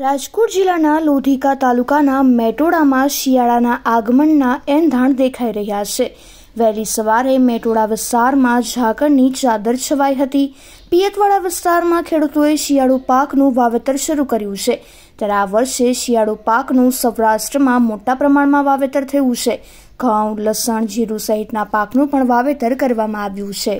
રાજકોટ જિલ્લાના લોધિકા તાલુકાના મેટોડામાં શિયાળાના આગમનના એંધાણ દેખાઈ રહ્યા છે વહેલી સવારે મેટોડા વિસ્તારમાં ઝાકળની ચાદર છવાઈ હતી પિયતવાડા વિસ્તારમાં ખેડૂતોએ શિયાળુ પાકનું વાવેતર શરૂ કર્યું છે ત્યારે આ વર્ષે શિયાળુ પાકનું સૌરાષ્ટ્રમાં મોટા પ્રમાણમાં વાવેતર થયું છે ઘઉં લસણ જીરું સહિતના પાકનું પણ વાવેતર કરવામાં આવ્યું છે